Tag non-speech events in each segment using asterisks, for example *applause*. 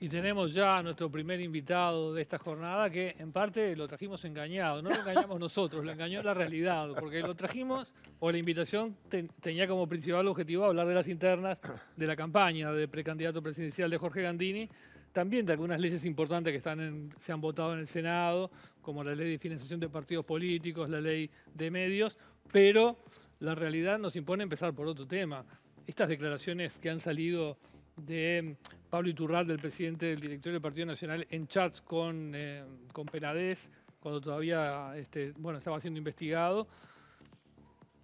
Y tenemos ya a nuestro primer invitado de esta jornada, que en parte lo trajimos engañado. No lo engañamos nosotros, lo engañó la realidad, porque lo trajimos o la invitación tenía como principal objetivo hablar de las internas de la campaña de precandidato presidencial de Jorge Gandini, también de algunas leyes importantes que están se han votado en el Senado, como la ley de financiación de partidos políticos, la ley de medios, pero la realidad nos impone empezar por otro tema. Estas declaraciones que han salido de Pablo Iturral, del presidente del directorio del Partido Nacional, en chats con, Penadez, eh, con cuando todavía este, bueno, estaba siendo investigado.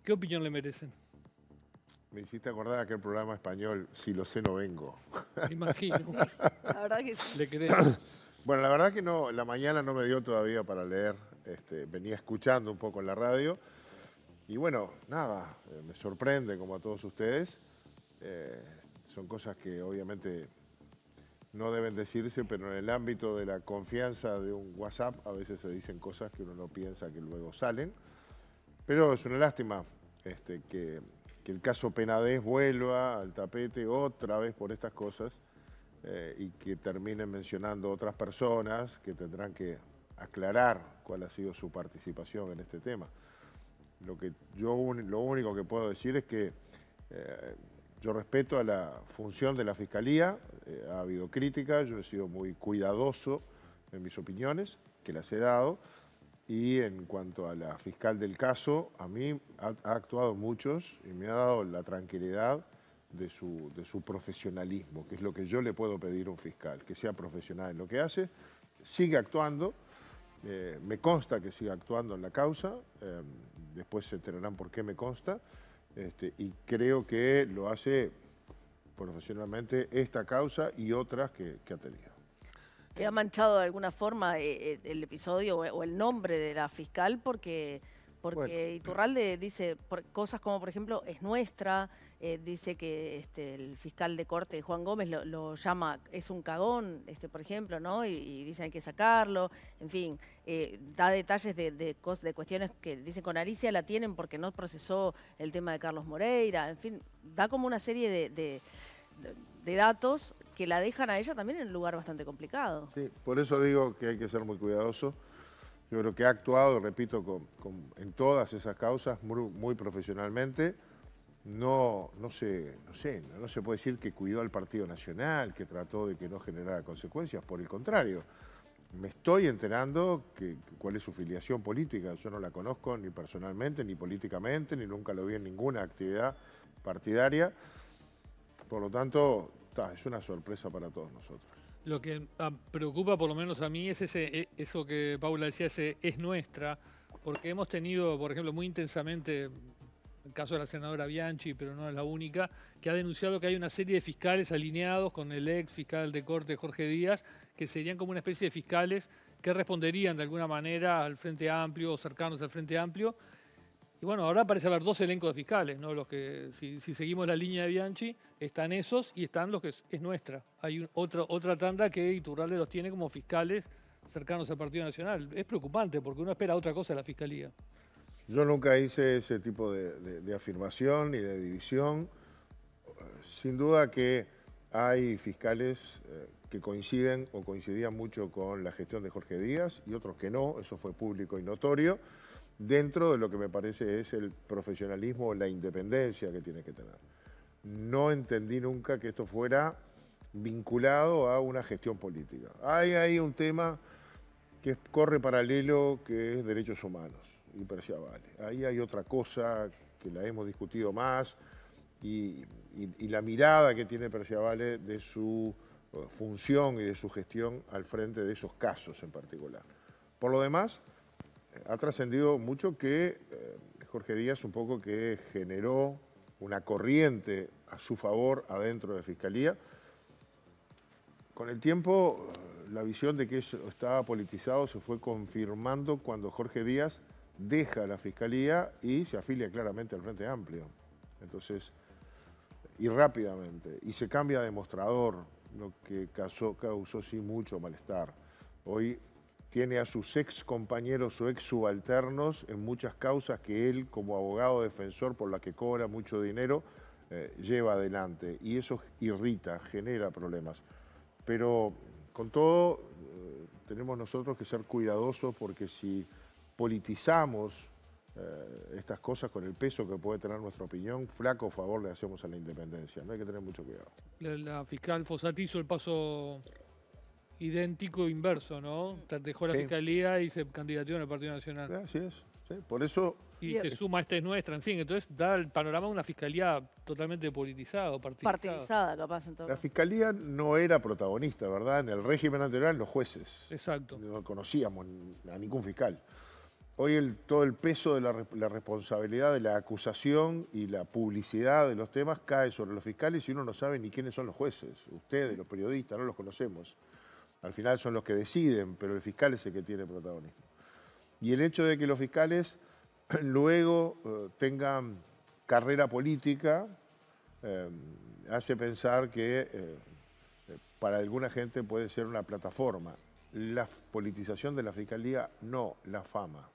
¿Qué opinión le merecen? Me hiciste acordar aquel programa español, Si lo sé, no vengo. Me imagino. *laughs* la verdad que sí. *coughs* Bueno, la verdad que no, la mañana no me dio todavía para leer. Este, venía escuchando un poco en la radio. Y bueno, nada, eh, me sorprende como a todos ustedes. Eh, son cosas que obviamente no deben decirse, pero en el ámbito de la confianza de un WhatsApp a veces se dicen cosas que uno no piensa que luego salen. Pero es una lástima este, que, el caso Penadez vuelva al tapete otra vez por estas cosas eh, y que terminen mencionando otras personas que tendrán que aclarar cuál ha sido su participación en este tema. Lo, que yo, lo único que puedo decir es que eh, yo respeto a la función de la Fiscalía, eh, ha habido críticas, yo he sido muy cuidadoso en mis opiniones, que las he dado, y en cuanto a la fiscal del caso, a mí ha, actuado muchos y me ha dado la tranquilidad de su, de su profesionalismo, que es lo que yo le puedo pedir a un fiscal, que sea profesional en lo que hace, sigue actuando, eh, me consta que sigue actuando en la causa, eh, después se enterarán por qué me consta, este, y creo que lo hace profesionalmente esta causa y otras que, ha tenido. ha manchado de alguna forma eh, eh, el episodio o el nombre de la fiscal? Porque porque Iturralde dice cosas como, por ejemplo, es nuestra, eh, dice que este, el fiscal de corte Juan Gómez lo, llama, es un cagón, este, por ejemplo, ¿no? Y, y dicen hay que sacarlo, en fin, eh, da detalles de, cuestiones que dicen con Alicia la tienen porque no procesó el tema de Carlos Moreira, en fin, da como una serie de, de datos que la dejan a ella también en un lugar bastante complicado. Sí, por eso digo que hay que ser muy cuidadoso. Yo creo que ha actuado, repito, en todas esas causas muy, profesionalmente. No, no, se, sé, no, se puede decir que cuidó al Partido Nacional, que trató de que no generara consecuencias. Por el contrario, me estoy enterando que, cuál es su filiación política. Yo no la conozco ni personalmente, ni políticamente, ni nunca lo vi en ninguna actividad partidaria. Por lo tanto, es una sorpresa para todos nosotros. Lo que ah, preocupa, por lo menos a mí, es ese, eh, eso que Paula decía, es nuestra, porque hemos tenido, por ejemplo, muy intensamente el caso de la senadora Bianchi, pero no es la única, que ha denunciado que hay una serie de fiscales alineados con el ex fiscal de corte Jorge Díaz, que serían como una especie de fiscales que responderían de alguna manera al Frente Amplio o cercanos al Frente Amplio y bueno, ahora parece haber dos elencos de fiscales, ¿no? Los que, si, seguimos la línea de Bianchi, están esos y están los que es, nuestra. Hay otra, otra tanda que Iturralde los tiene como fiscales cercanos al Partido Nacional. Es preocupante porque uno espera otra cosa de la fiscalía. Yo nunca hice ese tipo de, afirmación ni de división. Sin duda que hay fiscales eh, que coinciden o coincidían mucho con la gestión de Jorge Díaz y otros que no, eso fue público y notorio dentro de lo que me parece es el profesionalismo, la independencia que tiene que tener. No entendí nunca que esto fuera vinculado a una gestión política. Hay un tema que corre paralelo, que es derechos humanos, y vale. Ahí hay otra cosa que la hemos discutido más y, la mirada que tiene Vale de su eh, función y de su gestión al frente de esos casos en particular. Por lo demás, ha trascendido mucho que eh, Jorge Díaz un poco que generó una corriente a su favor adentro de Fiscalía. Con el tiempo, la visión de que eso estaba politizado se fue confirmando cuando Jorge Díaz deja la Fiscalía y se afilia claramente al Frente Amplio. Entonces, y rápidamente, y se cambia de mostrador, lo que causó, causó sí mucho malestar. Hoy tiene a sus ex compañeros o ex subalternos en muchas causas que él, como abogado defensor por la que cobra mucho dinero, eh, lleva adelante. Y eso irrita, genera problemas. Pero con todo, eh, tenemos nosotros que ser cuidadosos porque si politizamos eh, estas cosas con el peso que puede tener nuestra opinión, flaco favor le hacemos a la independencia. No hay que tener mucho cuidado. La, fiscal Fosati el paso idéntico inverso, ¿no? Dejó la fiscalía y se candidató en el Partido Nacional. Así es. por eso. Y se suma esta es nuestra, en fin. Entonces da el panorama de una fiscalía totalmente politizada, partidizada. Partidizada, capaz, entonces. La fiscalía no era protagonista, ¿verdad? En el régimen anterior los jueces. Exacto. No conocíamos a ningún fiscal. Hoy todo el peso de la, responsabilidad de la acusación y la publicidad de los temas cae sobre los fiscales y uno no sabe ni quiénes son los jueces. Ustedes, los periodistas, no los conocemos. Al final son los que deciden, pero el fiscal es el que tiene protagonismo. Y el hecho de que los fiscales *clears throat* luego eh, tengan carrera política eh, hace pensar que eh, para alguna gente puede ser una plataforma. La politización de la fiscalía, no, la fama.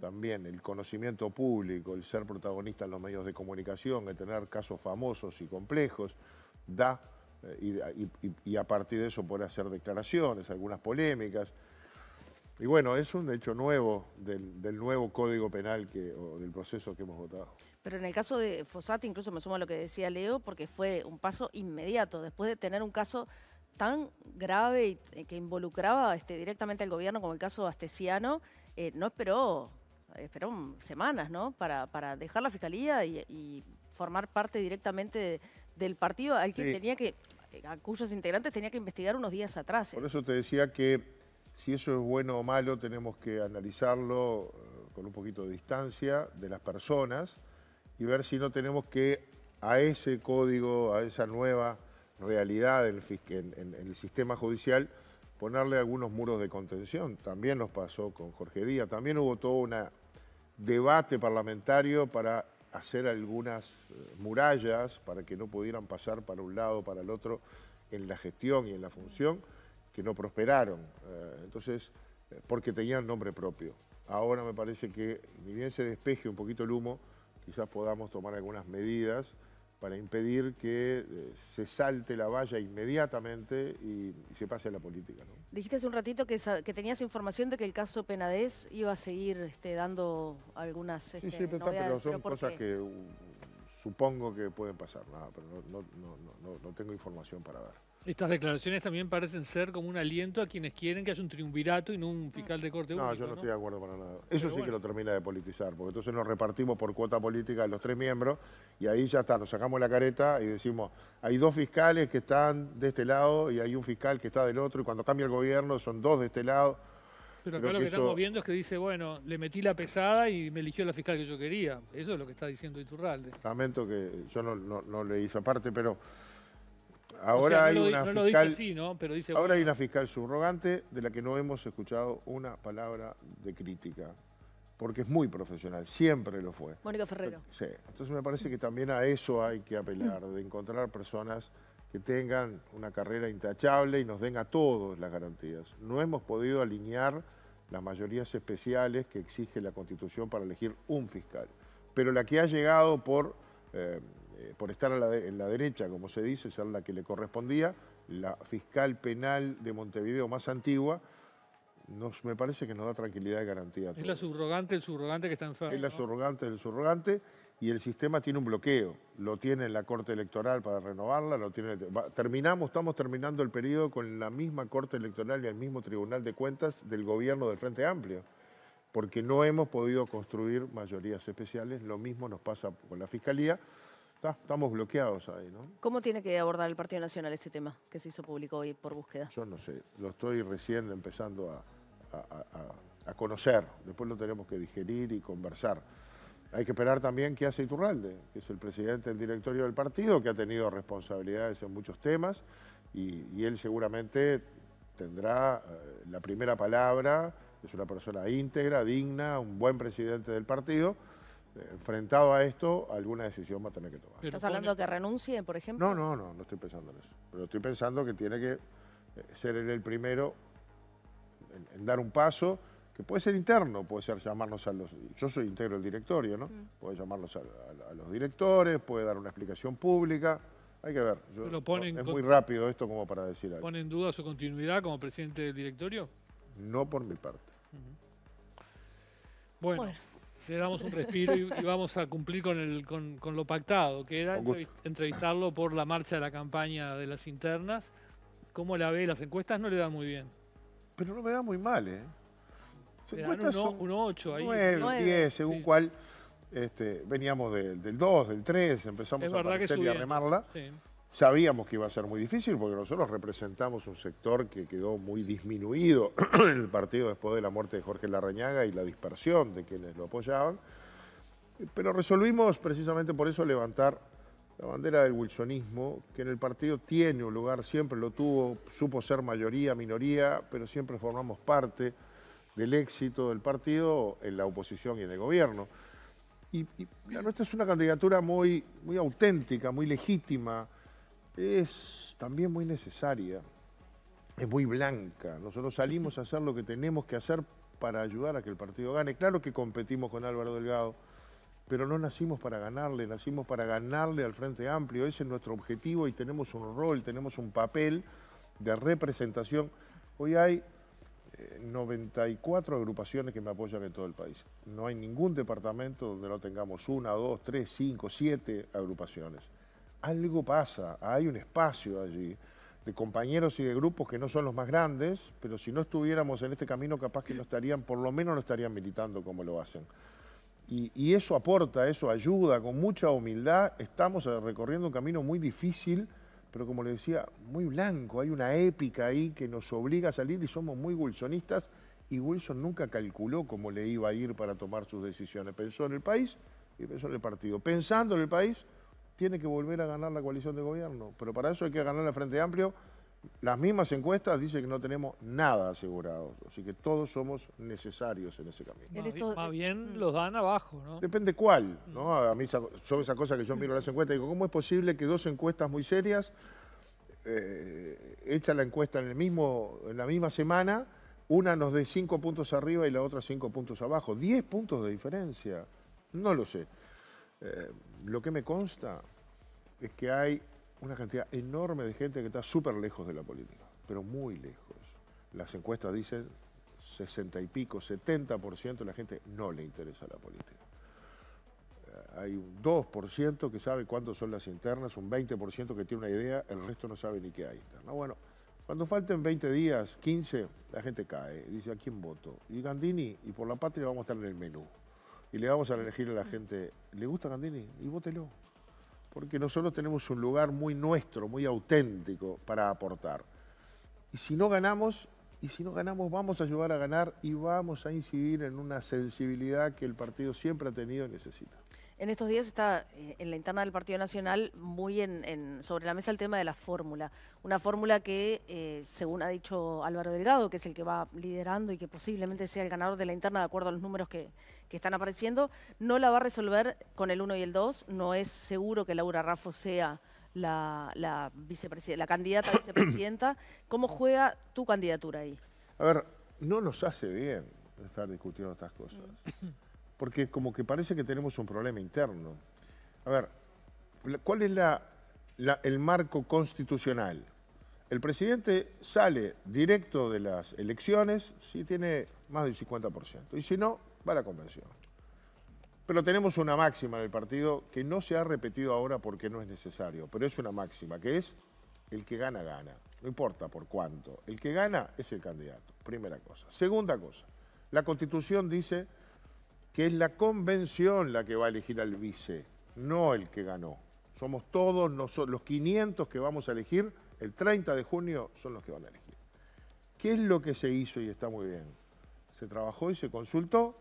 También el conocimiento público, el ser protagonista en los medios de comunicación, el tener casos famosos y complejos, da y, a partir de eso puede hacer declaraciones, algunas polémicas. Y bueno, es un hecho nuevo del, nuevo código penal que, o del proceso que hemos votado. Pero en el caso de Fosati incluso me sumo a lo que decía Leo, porque fue un paso inmediato, después de tener un caso tan grave eh, que involucraba este, directamente al gobierno, como el caso Astesiano, eh, no esperó, esperó semanas, ¿no? Para, para dejar la fiscalía y formar parte directamente de del partido al que tenía que, a cuyos integrantes tenía que investigar unos días atrás. ¿eh? Por eso te decía que si eso es bueno o malo tenemos que analizarlo eh, con un poquito de distancia de las personas y ver si no tenemos que a ese código, a esa nueva realidad en, el sistema judicial, ponerle algunos muros de contención. También nos pasó con Jorge Díaz, también hubo todo un debate parlamentario para hacer algunas eh, murallas para que no pudieran pasar para un lado, para el otro, en la gestión y en la función, que no prosperaron. Eh, entonces, eh, porque tenían nombre propio. Ahora me parece que, ni bien se despeje un poquito el humo, quizás podamos tomar algunas medidas para impedir que eh, se salte la valla inmediatamente y, se pase a la política. Dijiste hace un ratito que, tenías información de que el caso Penadez iba a seguir este, dando algunas Sí, este, sí, pero, son cosas que uh, supongo que pueden pasar, nada, pero no, no, no tengo información para dar. Estas declaraciones también parecen ser como un aliento a quienes quieren que haya un triunvirato y no un fiscal de corte. No, yo no, estoy de acuerdo para nada. Eso sí que lo termina de politizar, porque entonces nos repartimos por cuota política de los tres miembros y ahí ya está, nos sacamos la careta y decimos, hay dos fiscales que están de este lado y hay un fiscal que está del otro y cuando cambia el gobierno son dos de este lado. Pero acá lo que, estamos viendo es que dice, bueno, le metí la pesada y me eligió la fiscal que yo quería. Eso es lo que está diciendo Iturralde. Lamento que yo no, le hice aparte, pero Ahora hay una fiscal. subrogante de la que no hemos escuchado una palabra de crítica. Porque es muy profesional, siempre lo fue. Mónica Ferrero. Sí, entonces me parece que también a eso hay que apelar, de encontrar personas que tengan una carrera intachable y nos den a todos las garantías. No hemos podido alinear las mayorías especiales que exige la Constitución para elegir un fiscal, pero la que ha llegado por eh, eh, por estar en la, derecha, como se dice, ser la que le correspondía, la fiscal penal de Montevideo más antigua, me parece que nos da tranquilidad y garantía. es la subrogante, el subrogante que está enfermo. Es la subrogante, el subrogante, y el sistema tiene un bloqueo. Lo tiene la Corte Electoral para renovarla, lo tiene... terminamos, estamos terminando el periodo con la misma Corte Electoral y el mismo Tribunal de Cuentas del gobierno del Frente Amplio porque no hemos podido construir mayorías especiales. Lo mismo nos pasa con la Fiscalía estamos bloqueados ahí, ¿no? ¿Cómo tiene que abordar el Partido Nacional este tema que se hizo público hoy por búsqueda? Yo no sé, lo estoy recién empezando a, conocer, después lo tenemos que digerir y conversar. Hay que esperar también qué hace Iturralde, que es el presidente del directorio del partido, que ha tenido responsabilidades en muchos temas y, él seguramente tendrá eh, la primera palabra, es una persona íntegra, digna, un buen presidente del partido eh, enfrentado a esto, alguna decisión va a tener que tomar. ¿Estás hablando de que renuncie, por ejemplo? No, no, no, no estoy pensando en eso. Pero estoy pensando que tiene que eh, ser él el primero en, dar un paso, que puede ser interno, puede ser llamarnos a los... Yo soy integro del directorio, ¿no? Mm. Puede llamarnos a, los directores, puede dar una explicación pública. Hay que ver. es muy rápido esto como para decir algo. ¿Pone en duda su continuidad como presidente del directorio? No por mi parte. bueno le damos un respiro y, vamos a cumplir con, con, lo pactado, que era entrevistarlo por la marcha de la campaña de las internas. ¿Cómo la ve? Las encuestas no le dan muy bien. Pero no me da muy mal, ¿eh? Le dan un, 8 ahí. 9, 10, según cual este, veníamos del 2, del 3, empezamos a aparecer y a remarla. Sí. Sabíamos que iba a ser muy difícil porque nosotros representamos un sector que quedó muy disminuido *clears throat* en el partido después de la muerte de Jorge Larrañaga y la dispersión de quienes lo apoyaban. Pero resolvimos precisamente por eso levantar la bandera del wilsonismo, que en el partido tiene un lugar, siempre lo tuvo, supo ser mayoría, minoría, pero siempre formamos parte del éxito del partido en la oposición y en el gobierno. Y, y la nuestra es una candidatura muy, muy auténtica, muy legítima, es también muy necesaria, es muy blanca. Nosotros salimos a hacer lo que tenemos que hacer para ayudar a que el partido gane. Claro que competimos con Álvaro Delgado, pero no nacimos para ganarle, nacimos para ganarle al Frente Amplio. Ese es nuestro objetivo y tenemos un rol, tenemos un papel de representación. Hoy hay 94 eh, agrupaciones que me apoyan en todo el país. No hay ningún departamento donde no tengamos una, dos, tres, cinco, siete agrupaciones algo pasa, hay un espacio allí de compañeros y de grupos que no son los más grandes, pero si no estuviéramos en este camino capaz que no estarían, por lo menos no estarían militando como lo hacen. Y, eso aporta, eso ayuda, con mucha humildad estamos recorriendo un camino muy difícil, pero como le decía, muy blanco, hay una épica ahí que nos obliga a salir y somos muy wilsonistas y Wilson nunca calculó cómo le iba a ir para tomar sus decisiones, pensó en el país y pensó en el partido. Pensando en el país, tiene que volver a ganar la coalición de gobierno. Pero para eso hay que ganar el Frente Amplio. Las mismas encuestas dicen que no tenemos nada asegurado, así que todos somos necesarios en ese camino. Más, bien, más mm. los dan abajo, ¿no? Depende cuál, mm. ¿no? A mí son esas cosas que yo miro las encuestas y digo, ¿cómo es posible que dos encuestas muy serias, eh, hecha la encuesta en, el mismo, en la misma semana, una nos dé cinco puntos arriba y la otra cinco puntos abajo? Diez puntos de diferencia, no lo sé. Eh, lo que me consta es que hay una cantidad enorme de gente que está súper lejos de la política, pero muy lejos. Las encuestas dicen 60 y pico, 70% de la gente no le interesa la política. Eh, hay un 2% que sabe cuánto son las internas, un 20% que tiene una idea, el resto no sabe ni qué hay interna. Bueno, cuando falten 20 días, 15, la gente cae, dice, ¿a quién voto? Y Gandini, y por la patria vamos a estar en el menú y le vamos a elegir a la gente, ¿le gusta Gandini? Y vótelo. Porque nosotros tenemos un lugar muy nuestro, muy auténtico para aportar. Y si no ganamos, y si no ganamos, vamos a ayudar a ganar y vamos a incidir en una sensibilidad que el partido siempre ha tenido y necesita. En estos días está eh, en la interna del Partido Nacional muy en, sobre la mesa el tema de la fórmula. Una fórmula que, eh, según ha dicho Álvaro Delgado, que es el que va liderando y que posiblemente sea el ganador de la interna de acuerdo a los números que, están apareciendo, no la va a resolver con el 1 y el 2. No es seguro que Laura Raffo sea la, la candidata a vicepresidenta. *clears throat* ¿Cómo juega tu candidatura ahí? A ver, no nos hace bien estar discutiendo estas cosas. *clears throat* porque como que parece que tenemos un problema interno. A ver, ¿cuál es el marco constitucional? El presidente sale directo de las elecciones si tiene más del 50%, y si no, va a la convención. Pero tenemos una máxima en el partido que no se ha repetido ahora porque no es necesario, pero es una máxima, que es el que gana, gana. No importa por cuánto. El que gana es el candidato, primera cosa. Segunda cosa, la Constitución dice que es la convención la que va a elegir al vice, no el que ganó. Somos todos nosotros, los 500 que vamos a elegir, el 30 de junio son los que van a elegir. ¿Qué es lo que se hizo y está muy bien? Se trabajó y se consultó,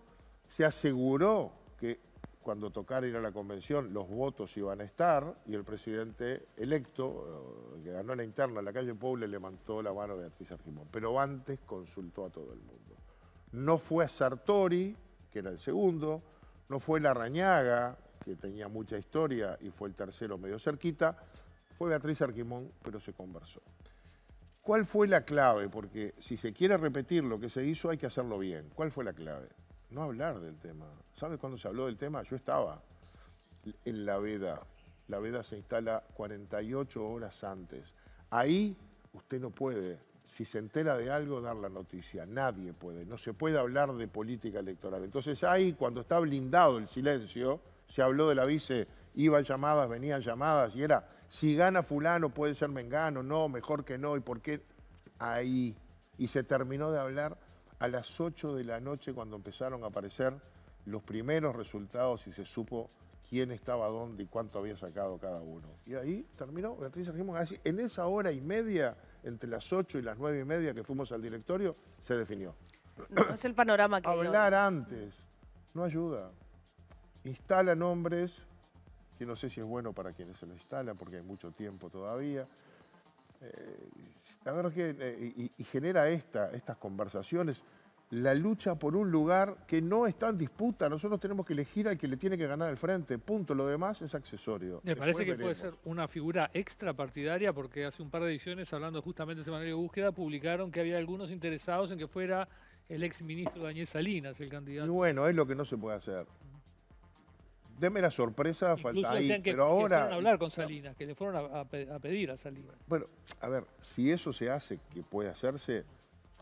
se aseguró que cuando tocara ir a la convención los votos iban a estar y el presidente electo, el eh, que ganó la interna en la calle le levantó la mano a Beatriz Argimón. Pero antes consultó a todo el mundo. No fue a Sartori, que era el segundo. No fue La Rañaga, que tenía mucha historia y fue el tercero medio cerquita. Fue Beatriz Arquimón, pero se conversó. ¿Cuál fue la clave? Porque si se quiere repetir lo que se hizo, hay que hacerlo bien. ¿Cuál fue la clave? No hablar del tema. ¿Sabes cuándo se habló del tema? Yo estaba en la veda. La veda se instala 48 horas antes. Ahí usted no puede si se entera de algo, dar la noticia. Nadie puede, no se puede hablar de política electoral. Entonces ahí, cuando está blindado el silencio, se habló de la vice, iban llamadas, venían llamadas, y era, si gana fulano puede ser Mengano, no, mejor que no, y por qué ahí. Y se terminó de hablar a las 8 de la noche cuando empezaron a aparecer los primeros resultados y se supo quién estaba dónde y cuánto había sacado cada uno. Y ahí terminó Beatriz Argimón. En esa hora y media entre las 8 y las 9 y media que fuimos al directorio, se definió. No, es el panorama que... *coughs* Hablar antes no ayuda. Instala nombres, que no sé si es bueno para quienes se lo instalan, porque hay mucho tiempo todavía. Eh, la verdad que, eh, y, genera estas conversaciones la lucha por un lugar que no está en disputa. Nosotros tenemos que elegir al que le tiene que ganar el frente. Punto. Lo demás es accesorio. Me parece que puede ser una figura extrapartidaria porque hace un par de ediciones, hablando justamente de semanario de búsqueda, publicaron que había algunos interesados en que fuera el exministro Daniel Salinas el candidato. Y bueno, es lo que no se puede hacer. Deme la sorpresa, falta ahí. Que, pero que ahora. fueron a hablar con Salinas, que le fueron a pedir a Salinas. Bueno, a ver, si eso se hace, que puede hacerse,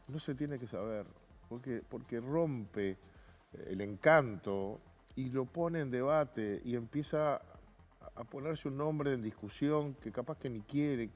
no se tiene que saber porque, porque rompe el encanto y lo pone en debate y empieza a ponerse un nombre en discusión que capaz que ni quiere.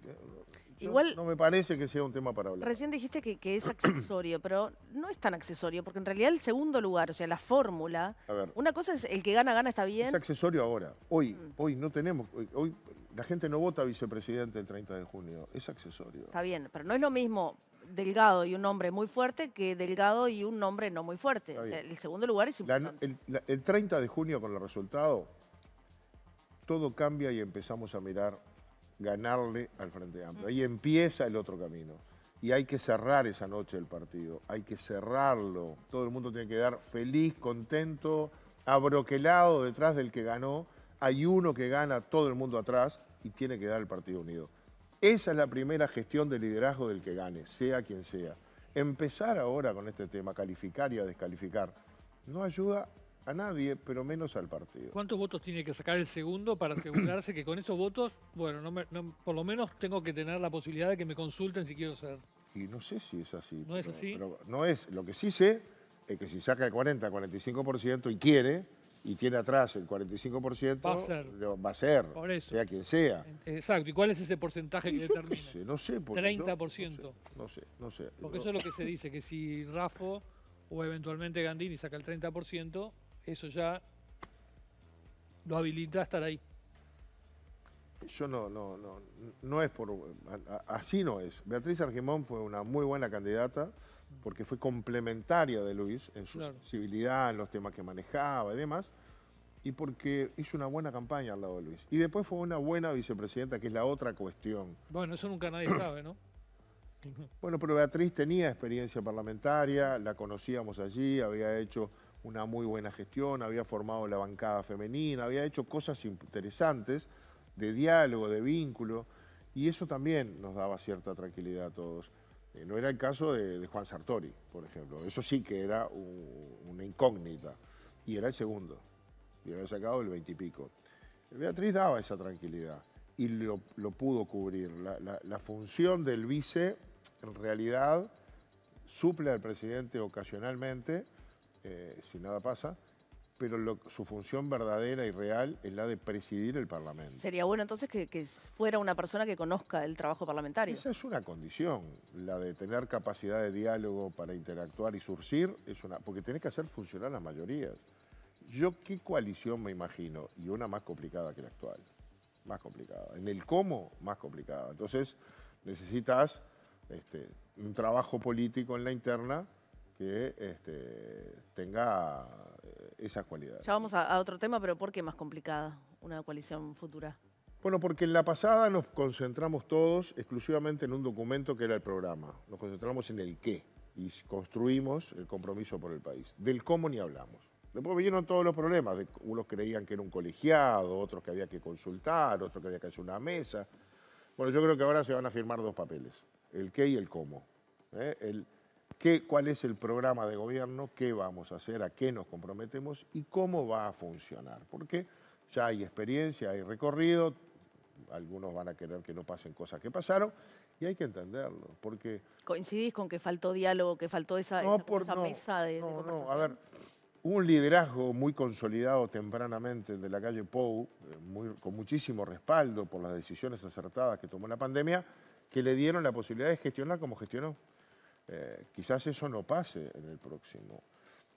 Igual, no me parece que sea un tema para hablar. Recién dijiste que, es accesorio, pero no es tan accesorio, porque en realidad el segundo lugar, o sea, la fórmula, una cosa es el que gana, gana, está bien. Es accesorio ahora, hoy, mm. hoy no tenemos, hoy la gente no vota vicepresidente el 30 de junio, es accesorio. Está bien, pero no es lo mismo Delgado y un hombre muy fuerte que Delgado y un hombre no muy fuerte. el segundo lugar es importante. el, el 30 de junio con el resultado, todo cambia y empezamos a mirar ganarle al Frente Amplio. Ahí mm. empieza el otro camino. Y hay que cerrar esa noche el partido, hay que cerrarlo. Todo el mundo tiene que quedar feliz, contento, abroquelado detrás del que ganó hay uno que gana todo el mundo atrás y tiene que dar el partido unido. Esa es la primera gestión de liderazgo del que gane, sea quien sea. Empezar ahora con este tema, calificar y a descalificar, no ayuda a nadie, pero menos al partido. ¿Cuántos votos tiene que sacar el segundo para asegurarse que con esos votos, bueno, por lo menos tengo que tener la posibilidad de que me consulten si quiero ser? Y no sé si es así. ¿No es así? Pero no es. Lo que sí sé es que si saca el 40, 45% y quiere, y tiene atrás el 45%, va a ser. va a ser Sea quien sea. Exacto. ¿Y cuál es ese porcentaje que determina? No sé, no sé. 30%. No, sé, no sé, Porque eso es lo que se dice, que si Rafo o eventualmente Gandini saca el 30%, eso ya lo habilita a estar ahí. Yo no, no, no, no es por... Así no es. Beatriz Argemón fue una muy buena candidata porque fue complementaria de Luis en su sensibilidad, en los temas que manejaba y demás, y porque hizo una buena campaña al lado de Luis. Y después fue una buena vicepresidenta, que es la otra cuestión. Bueno, eso nunca nadie sabe, ¿no? *coughs* Bueno, pero Beatriz tenía experiencia parlamentaria, la conocíamos allí, había hecho una muy buena gestión, había formado la bancada femenina, había hecho cosas interesantes de diálogo, de vínculo, y eso también nos daba cierta tranquilidad a todos. Eh, no era el caso de, Juan Sartori, por ejemplo. Eso sí que era una incógnita. Y era el segundo. Y había sacado el veintipico. Beatriz daba esa tranquilidad y lo, pudo cubrir. La, función del vice, en realidad, suple al presidente ocasionalmente, eh, si nada pasa, pero su función verdadera y real es la de presidir el Parlamento. Sería bueno entonces que, fuera una persona que conozca el trabajo parlamentario. Esa es una condición, la de tener capacidad de diálogo para interactuar y surcir, es una, porque tenés que hacer funcionar las mayorías. Yo qué coalición me imagino, y una más complicada que la actual, más complicada. En el cómo, más complicada. Entonces necesitas este, un trabajo político en la interna que este, tenga eh, esas cualidades. Ya vamos a, otro tema, pero ¿por qué más complicada una coalición futura? Bueno, porque en la pasada nos concentramos todos exclusivamente en un documento que era el programa. Nos concentramos en el qué y construimos el compromiso por el país. Del cómo ni hablamos. Después vinieron todos los problemas. De, unos creían que era un colegiado, otros que había que consultar, otros que había que hacer una mesa. Bueno, yo creo que ahora se van a firmar dos papeles, el qué y el cómo. ¿eh? El, cuál es el programa de gobierno, qué vamos a hacer, a qué nos comprometemos y cómo va a funcionar. Porque ya hay experiencia, hay recorrido, algunos van a querer que no pasen cosas que pasaron y hay que entenderlo, porque... ¿Coincidís con que faltó diálogo, que faltó esa, mesa de, no, conversación? a ver, un liderazgo muy consolidado tempranamente de la calle Pou, eh, con muchísimo respaldo por las decisiones acertadas que tomó la pandemia, que le dieron la posibilidad de gestionar como gestionó. Eh, quizás eso no pase en el próximo.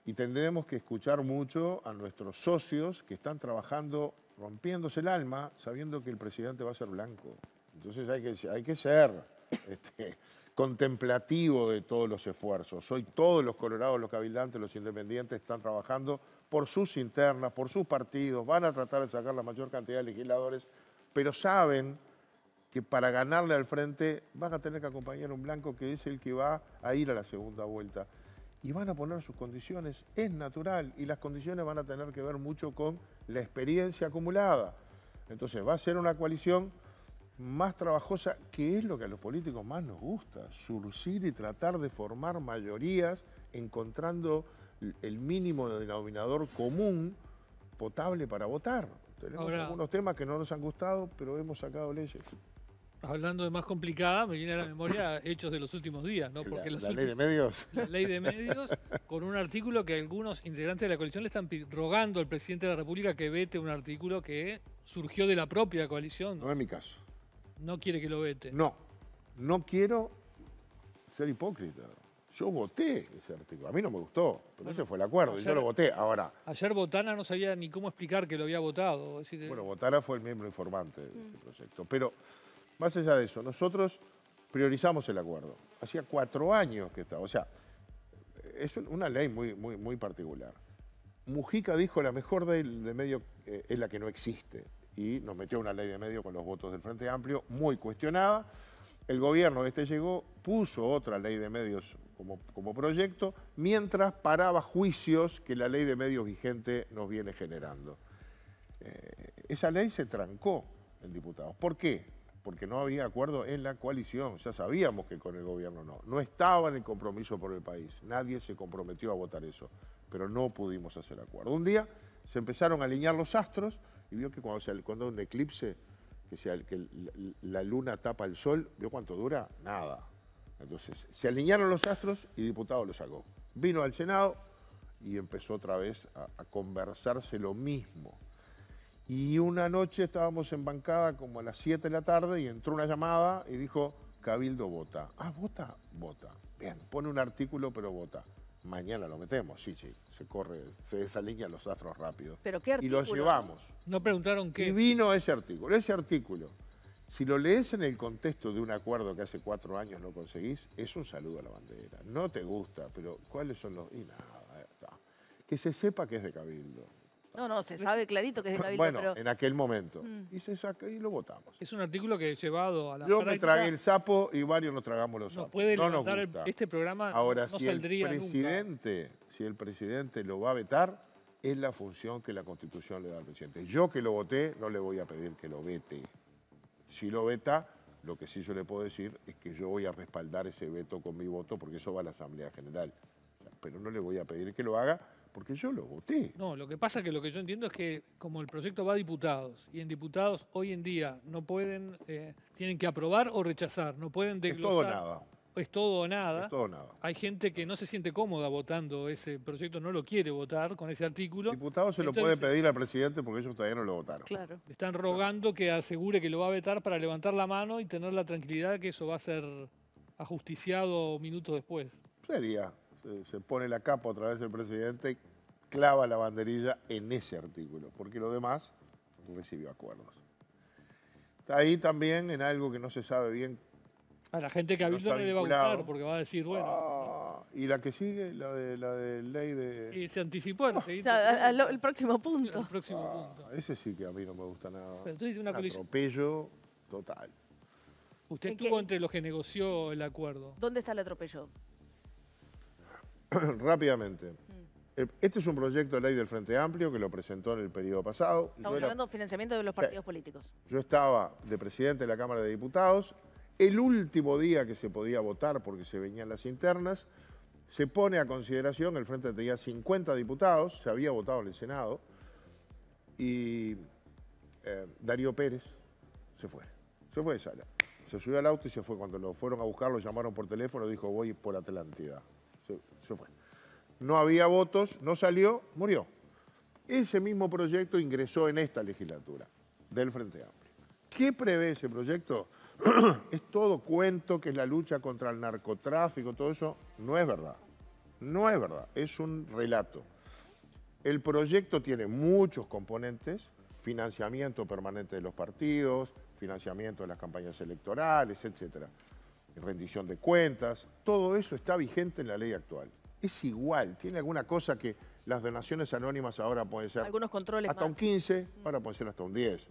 Y tendremos que escuchar mucho a nuestros socios que están trabajando, rompiéndose el alma, sabiendo que el presidente va a ser blanco. Entonces hay que, hay que ser *laughs* este, contemplativo de todos los esfuerzos. Hoy todos los colorados, los cabildantes, los independientes están trabajando por sus internas, por sus partidos, van a tratar de sacar la mayor cantidad de legisladores, pero saben que para ganarle al frente van a tener que acompañar un blanco que es el que va a ir a la segunda vuelta. Y van a poner sus condiciones, es natural, y las condiciones van a tener que ver mucho con la experiencia acumulada. Entonces va a ser una coalición más trabajosa, que es lo que a los políticos más nos gusta, surcir y tratar de formar mayorías encontrando el mínimo denominador común potable para votar. Tenemos algunos temas que no nos han gustado, pero hemos sacado leyes. Hablando de más complicada, me viene a la memoria hechos de los últimos días, ¿no? Porque la, ley de medios. La ley de medios, con un artículo que algunos integrantes de la coalición le están rogando al presidente de la República que vete un artículo que surgió de la propia coalición. No es mi caso. No quiere que lo vete. No, no quiero ser hipócrita. Yo voté ese artículo. A mí no me gustó, pero ese fue el acuerdo yo lo voté. Ahora. Ayer Botana no sabía ni cómo explicar que lo había votado. bueno, Botana fue el miembro informante de este mm. proyecto. Pero más allá de eso, nosotros priorizamos el acuerdo. Hacía cuatro años que estaba. O sea, es una ley muy, muy, muy particular. Mujica dijo la mejor ley de medios eh, es la que no existe y nos metió una ley de medios con los votos del Frente Amplio, muy cuestionada. El gobierno este llegó, puso otra ley de medios como, como proyecto, mientras paraba juicios que la ley de medios vigente nos viene generando. Eh, esa ley se trancó en diputados. ¿Por qué? porque no había acuerdo en la coalición. Ya sabíamos que con el gobierno no. No estaba en el compromiso por el país. Nadie se comprometió a votar eso. Pero no pudimos hacer acuerdo. Un día se empezaron a alinear los astros y vio que cuando, se, cuando un eclipse, que, sea, que la, luna tapa el sol, ¿vio cuánto dura? Nada. Entonces se alinearon los astros y diputado lo sacó. Vino al Senado y empezó otra vez a conversarse lo mismo y una noche estábamos en bancada como a las 7 de la tarde y entró una llamada y dijo, Cabildo vota. Ah, vota, vota. Bien, pone un artículo pero vota. Mañana lo metemos, sí, sí. Se corre, se desalinean los astros rápido. ¿Pero qué artículo? Y los llevamos. No preguntaron qué. Y vino ese artículo. Ese artículo, si lo lees en el contexto de un acuerdo que hace cuatro años no conseguís, es un saludo a la bandera. No te gusta, pero ¿cuáles son los...? Y nada, está. Que se sepa que es de Cabildo no, no, se sabe clarito que es de *laughs* bueno, en aquel momento. Mm. Y se saca y lo votamos. Es un artículo que he llevado a la Yo me tragué el sapo y varios nos tragamos los sapos. No, puede no este programa Ahora, no el presidente, si el presidente lo va a vetar, es la función que la Constitución le da al presidente. Yo que lo voté, no le voy a pedir que lo vete. Si lo veta, lo que sí yo le puedo decir es que yo voy a respaldar ese veto con mi voto porque eso va a la Asamblea General. Pero no le voy a pedir que lo haga porque yo lo voté. No, lo que pasa es que lo que yo entiendo es que como el proyecto va a diputados y en diputados hoy en día no pueden, eh, tienen que aprobar o rechazar, no pueden desglosar. Es todo o nada. Es todo o nada. Es todo nada. Hay gente que no se siente cómoda votando ese proyecto, no lo quiere votar con ese artículo. Diputados se lo puede pedir al presidente porque ellos todavía no lo votaron. Claro. Están rogando que asegure que lo va a vetar para levantar la mano y tener la tranquilidad de que eso va a ser ajusticiado minutos después. Sería. Eh, se pone la capa a través del presidente, clava la banderilla en ese artículo, porque lo demás recibió acuerdos. Está ahí también en algo que no se sabe bien. A la gente que ha no le va a gustar porque va a decir, bueno. Ah, y la que sigue, la de la ley de. Y se anticipó oh, en el próximo punto. El próximo ah, punto. Ese sí que a mí no me gusta nada. atropello total. Usted estuvo entre los que negoció el acuerdo. ¿Dónde está el atropello? *coughs* rápidamente. Eh, este es un proyecto de ley del Frente Amplio que lo presentó en el periodo pasado. Estamos hablando de financiamiento de los partidos eh, políticos. Yo estaba de presidente de la Cámara de Diputados. El último día que se podía votar, porque se venían las internas, se pone a consideración, el Frente tenía 50 diputados, se había votado en el Senado, y eh, Darío Pérez se fue, se fue de sala. Se subió al auto y se fue. Cuando lo fueron a buscar, lo llamaron por teléfono, dijo, voy por Atlántida fue. No había votos, no salió, murió. Ese mismo proyecto ingresó en esta legislatura del Frente Amplio. ¿Qué prevé ese proyecto? *clears throat* es todo cuento que es la lucha contra el narcotráfico, todo eso. No es verdad. No es verdad. Es un relato. El proyecto tiene muchos componentes, financiamiento permanente de los partidos, financiamiento de las campañas electorales, etcétera rendición de cuentas, todo eso está vigente en la ley actual. Es igual, tiene alguna cosa que las donaciones anónimas ahora pueden ser... Hasta un 15, ahora pueden ser hasta un 10.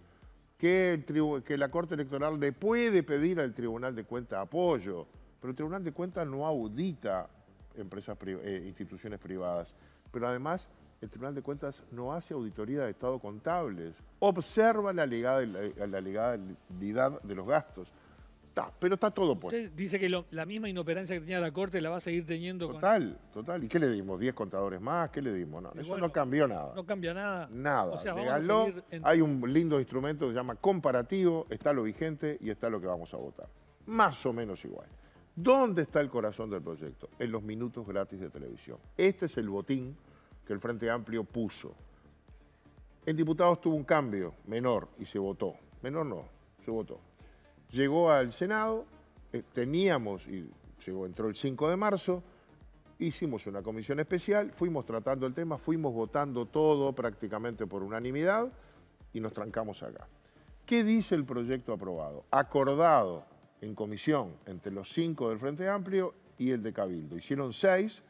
Que, que la Corte Electoral le puede pedir al Tribunal de Cuentas apoyo, pero el Tribunal de Cuentas no audita empresas eh, instituciones privadas. Pero además, el Tribunal de Cuentas no hace auditoría de estado contables, observa la legalidad de los gastos. Está, pero está todo puesto. dice que la misma inoperancia que tenía la Corte la va a seguir teniendo. Total, total. ¿Y qué le dimos? ¿Diez contadores más? ¿Qué le dimos? No, eso no cambió nada. No cambia nada. Nada. hay un lindo instrumento que se llama comparativo, está lo vigente y está lo que vamos a votar. Más o menos igual. ¿Dónde está el corazón del proyecto? En los minutos gratis de televisión. Este es el botín que el Frente Amplio puso. En diputados tuvo un cambio menor y se votó. Menor no, se votó llegó al Senado, eh, teníamos, y llegó, entró el 5 de marzo, hicimos una comisión especial, fuimos tratando el tema, fuimos votando todo prácticamente por unanimidad y nos trancamos acá. ¿Qué dice el proyecto aprobado? Acordado en comisión entre los cinco del Frente Amplio y el de Cabildo. Hicieron seis,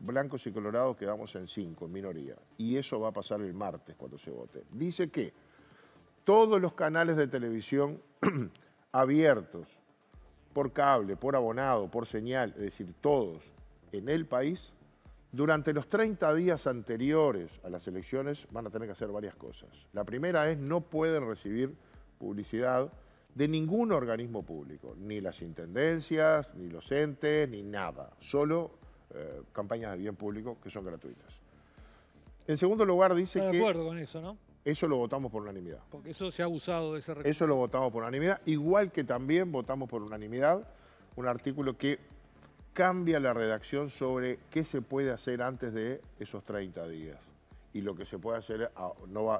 blancos y colorados quedamos en cinco, en minoría. Y eso va a pasar el martes cuando se vote. Dice que todos los canales de televisión *clears throat* abiertos por cable, por abonado, por señal, es decir, todos en el país, durante los 30 días anteriores a las elecciones van a tener que hacer varias cosas. La primera es no pueden recibir publicidad de ningún organismo público, ni las intendencias, ni los entes, ni nada, solo eh, campañas de bien público que son gratuitas. En segundo lugar dice que... de acuerdo con eso, ¿no? Eso lo votamos por unanimidad. Porque eso se ha abusado de ese recurso. Eso lo votamos por unanimidad, igual que también votamos por unanimidad un artículo que cambia la redacción sobre qué se puede hacer antes de esos 30 días. Y lo que se puede hacer,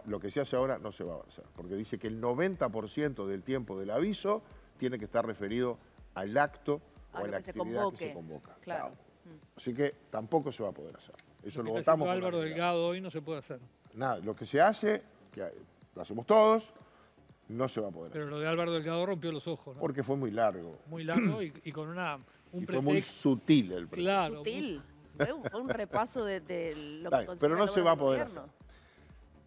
lo que se hace ahora no se va a hacer, porque dice que el 90% del tiempo del aviso tiene que estar referido al acto o a la actividad que se convoca. Claro. Así que tampoco se va a poder hacer. Eso lo, lo votamos. Álvaro Delgado hoy no se puede hacer nada, lo que se hace, que lo hacemos todos, no se va a poder. Pero lo de Álvaro Delgado rompió los ojos, ¿no? Porque fue muy largo. Muy largo y, con una, un y Fue muy sutil el pretexto. Claro. Sutil. fue un repaso de, lo que Pero no se va a poder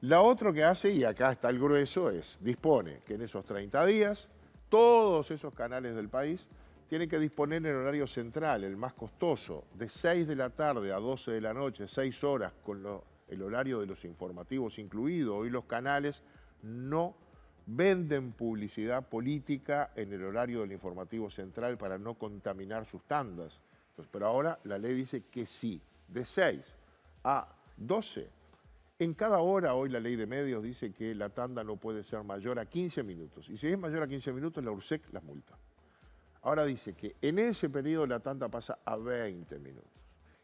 La otra que hace, y acá está el grueso, es dispone que en esos 30 días todos esos canales del país tienen que disponer en horario central, el más costoso, de 6 de la tarde a 12 de la noche, 6 horas con los el horario de los informativos incluido. Hoy los canales no venden publicidad política en el horario del informativo central para no contaminar sus tandas. pero ahora la ley dice que sí, de 6 a 12. En cada hora hoy la ley de medios dice que la tanda no puede ser mayor a 15 minutos. Y si es mayor a 15 minutos, la URSEC las multa. Ahora dice que en ese periodo la tanda pasa a 20 minutos.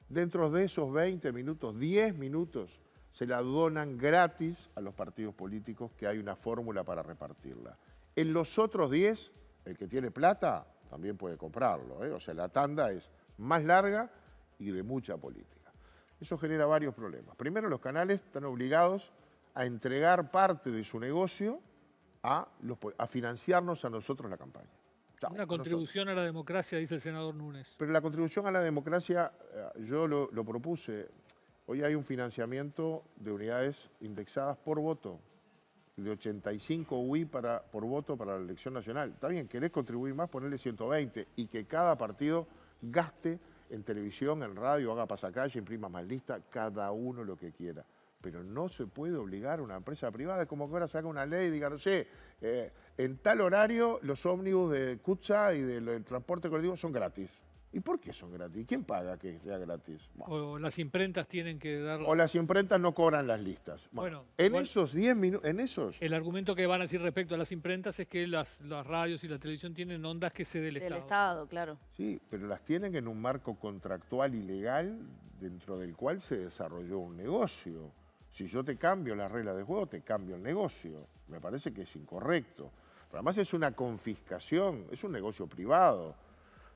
Dentro de esos 20 minutos, 10 minutos, se la donan gratis a los partidos políticos que hay una fórmula para repartirla. En los otros 10, el que tiene plata también puede comprarlo. ¿eh? O sea, la tanda es más larga y de mucha política. Eso genera varios problemas. Primero, los canales están obligados a entregar parte de su negocio a, los, a financiarnos a nosotros la campaña. Una contribución a la democracia, dice el senador Núñez. Pero la contribución a la democracia, eh, yo lo, propuse. Hoy hay un financiamiento de unidades indexadas por voto, de 85 UI para, por voto para la elección nacional. Está bien, querés contribuir más, ponerle 120 y que cada partido gaste en televisión, en radio, haga pasacalle, imprima más lista, cada uno lo que quiera pero no se puede obligar a una empresa privada, como que ahora saca una ley y diga, no sé, eh, en tal horario los ómnibus de Cucha y del, transporte colectivo son gratis. ¿Y por qué son gratis? ¿Quién paga que sea gratis? O las imprentas tienen que dar... O las imprentas no cobran las listas. Bueno, en esos 10 minutos, en esos... El argumento que van a decir respecto a las imprentas es que las, las radios y la televisión tienen ondas que se del, del Estado. Del Estado, claro. Sí, pero las tienen en un marco contractual y legal dentro del cual se desarrolló un negocio. Si yo te cambio la regla de juego, te cambio el negocio. Me parece que es incorrecto. además es una confiscación, es un negocio privado.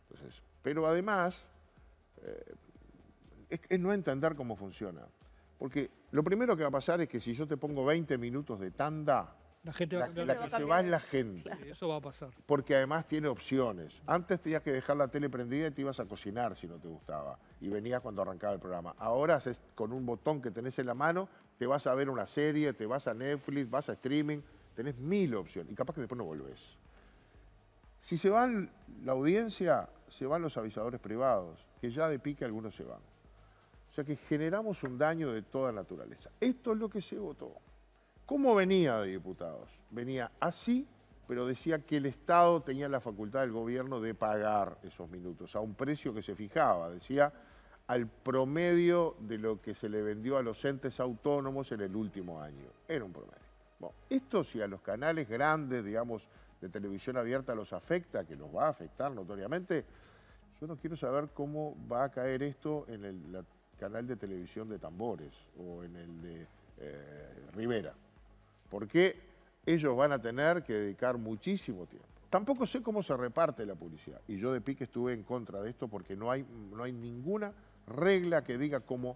Entonces, pero además, eh, es no entender cómo funciona. Porque lo primero que va a pasar es que si yo te pongo 20 minutos de tanda, la gente va, la, que se va es la gente. eso va a pasar. Porque además tiene opciones. Antes tenías que dejar la tele prendida y te ibas a cocinar si no te gustaba. Y venías cuando arrancaba el programa. Ahora con un botón que tenés en la mano, te vas a ver una serie, te vas a Netflix, vas a streaming. Tenés mil opciones. Y capaz que después no volvés. Si se va la audiencia, se van los avisadores privados, que ya de pique algunos se van. O sea que generamos un daño de toda naturaleza. Esto es lo que se votó. ¿Cómo venía de diputados? Venía así, pero decía que el Estado tenía la facultad del gobierno de pagar esos minutos a un precio que se fijaba. Decía al promedio de lo que se le vendió a los entes autónomos en el último año. Era un promedio. Bueno, esto si a los canales grandes, digamos, de televisión abierta los afecta, que los va a afectar notoriamente, yo no quiero saber cómo va a caer esto en el canal de televisión de Tambores o en el de eh, Rivera porque ellos van a tener que dedicar muchísimo tiempo. Tampoco sé cómo se reparte la publicidad y yo de pique estuve en contra de esto porque no hay, no hay ninguna regla que diga cómo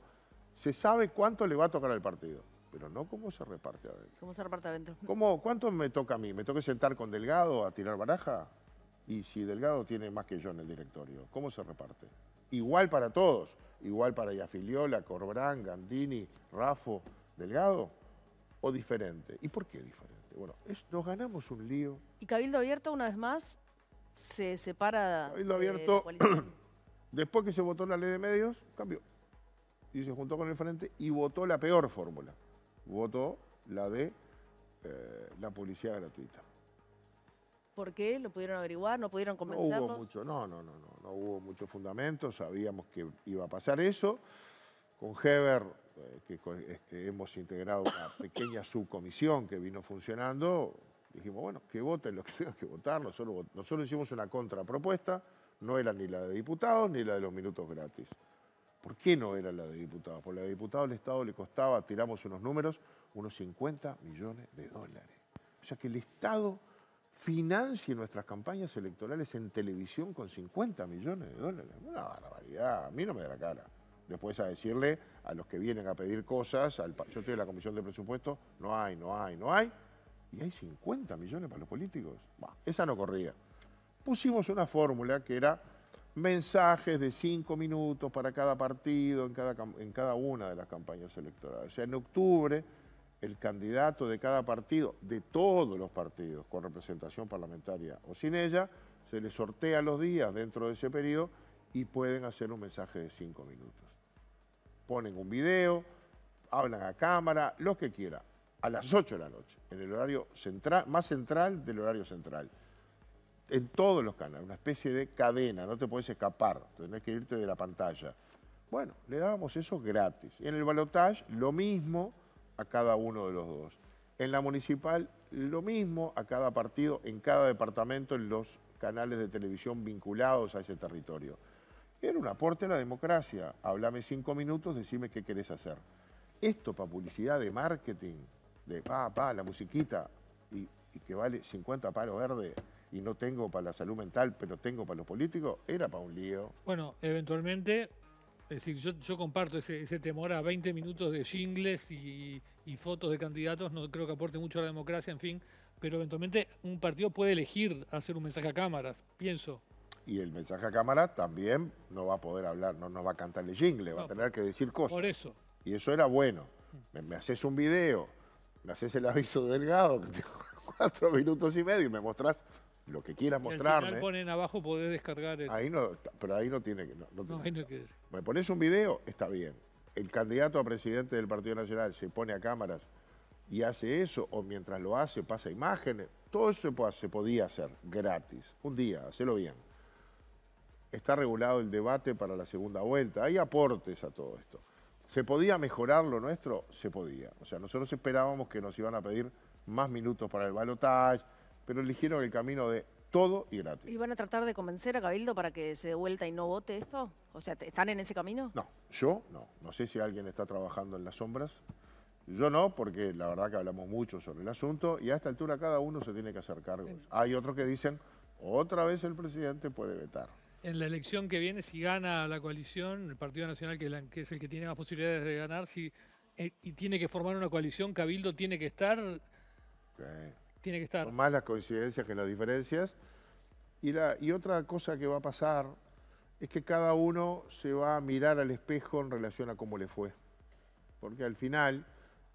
se sabe cuánto le va a tocar al partido pero no cómo se reparte adentro. ¿Cómo se reparte adentro? ¿Cuánto me toca a mí? ¿Me toca sentar con Delgado a tirar baraja? Y si Delgado tiene más que yo en el directorio, ¿cómo se reparte? Igual para todos, igual para Iafiliola, Corbrán, Gandini, Rafo, Delgado o diferente. ¿Y por qué diferente? Bueno, nos ganamos un lío. ¿Y Cabildo Abierto una vez más se separa Cabildo Abierto, *clears throat* después que se votó la ley de medios, cambió. Y se juntó con el Frente y votó la peor fórmula. Votó la de eh, la policía gratuita. ¿Por qué? ¿Lo pudieron averiguar? ¿No pudieron convencernos? No hubo mucho, no, no, no, no, no hubo mucho fundamento. Sabíamos que iba a pasar eso. Con Heber que, este, hemos integrado una *coughs* pequeña subcomisión que vino funcionando, dijimos, bueno, que voten lo que *laughs* tengan que votar. Nosotros, nosotros hicimos una contrapropuesta, no era ni la de diputados ni la de los minutos gratis. ¿Por qué no era la de diputados? Porque la de diputados al Estado le costaba, tiramos unos números, unos 50 millones de dólares. O sea que el Estado financie nuestras campañas electorales en televisión con 50 millones de dólares. Una barbaridad, a mí no me da la cara después a decirle a los que vienen a pedir cosas, al, yo estoy en la comisión de presupuestos, no hay, no hay, no hay, y hay 50 millones para los políticos. esa no corría. Pusimos una fórmula que era mensajes de 5 minutos para cada partido en cada, en cada una de las campañas electorales. O sea, en octubre el candidato de cada partido, de todos los partidos, con representación parlamentaria o sin ella, se le sortea los días dentro de ese periodo y pueden hacer un mensaje de cinco minutos ponen un video, hablan a cámara, los que quiera, a las 8 de la noche, en el horario central, más central del horario central. En todos los canales, una especie de cadena, no te puedes escapar, tenés que irte de la pantalla. Bueno, le dábamos eso gratis. En el balotage, lo mismo a cada uno de los dos. En la municipal, lo mismo a cada partido, en cada departamento, en los canales de televisión vinculados a ese territorio. Era un aporte a la democracia. Háblame cinco minutos, decime qué querés hacer. Esto para publicidad de marketing, de pa, pa, la musiquita, y, que vale 50 paro verde y no tengo para la salud mental, pero tengo para los políticos, era para un lío. Bueno, eventualmente, es decir, yo, comparto ese, temor a 20 minutos de jingles y, y, fotos de candidatos, no creo que aporte mucho a la democracia, en fin, pero eventualmente un partido puede elegir hacer un mensaje a cámaras, pienso y el mensaje a cámara también no va a poder hablar, no nos va a cantarle jingle, va a tener que decir cosas. Por eso. Y eso era bueno. Mm. Me, haces un video, me haces el aviso delgado, que *laughs* cuatro minutos y medio, y me mostrás lo que quieras mostrarme. Al final ponen abajo, poder descargar. El... Ahí no, pero ahí no tiene, no que... Me pones un video, está bien. El candidato a presidente del Partido Nacional se pone a cámaras y hace eso, o mientras lo hace pasa imágenes. Todo eso se podía hacer gratis. Un día, hacelo bien está regulado el debate para la segunda vuelta. Hay aportes a todo esto. ¿Se podía mejorar lo nuestro? Se podía. O sea, nosotros esperábamos que nos iban a pedir más minutos para el balotaje, pero eligieron el camino de todo y gratis. ¿Y van a tratar de convencer a Cabildo para que se dé vuelta y no vote esto? O sea, ¿están en ese camino? No, yo no. No sé si alguien está trabajando en las sombras. Yo no, porque la verdad que hablamos mucho sobre el asunto y a esta altura cada uno se tiene que hacer cargo. Hay otros que dicen, otra vez el presidente puede vetar en la elección que viene, si gana la coalición, el Partido Nacional, que, es el que tiene más posibilidades de ganar, si, eh, y tiene que formar una coalición, Cabildo tiene que estar. Tiene que estar. más las coincidencias que las diferencias. Y, la, y otra cosa que va a pasar es que cada uno se va a mirar al espejo en relación a cómo le fue. Porque al final,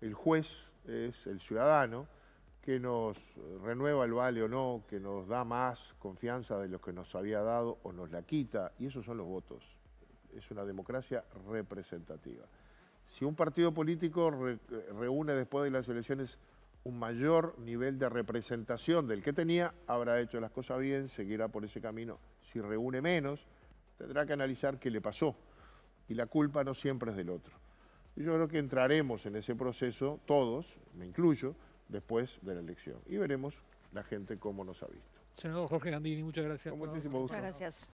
el juez es el ciudadano que nos renueva el vale o no, que nos da más confianza de lo que nos había dado o nos la quita, y esos son los votos. Es una democracia representativa. Si un partido político reúne después de las elecciones un mayor nivel de representación del que tenía, habrá hecho las cosas bien, seguirá por ese camino. Si reúne menos, tendrá que analizar qué le pasó. Y la culpa no siempre es del otro. yo creo que entraremos en ese proceso, todos, me incluyo, después de la elección. Y veremos la gente cómo nos ha visto. Senador Jorge Gandini, muchas gracias. Con muchísimo gusto. Muchas gracias.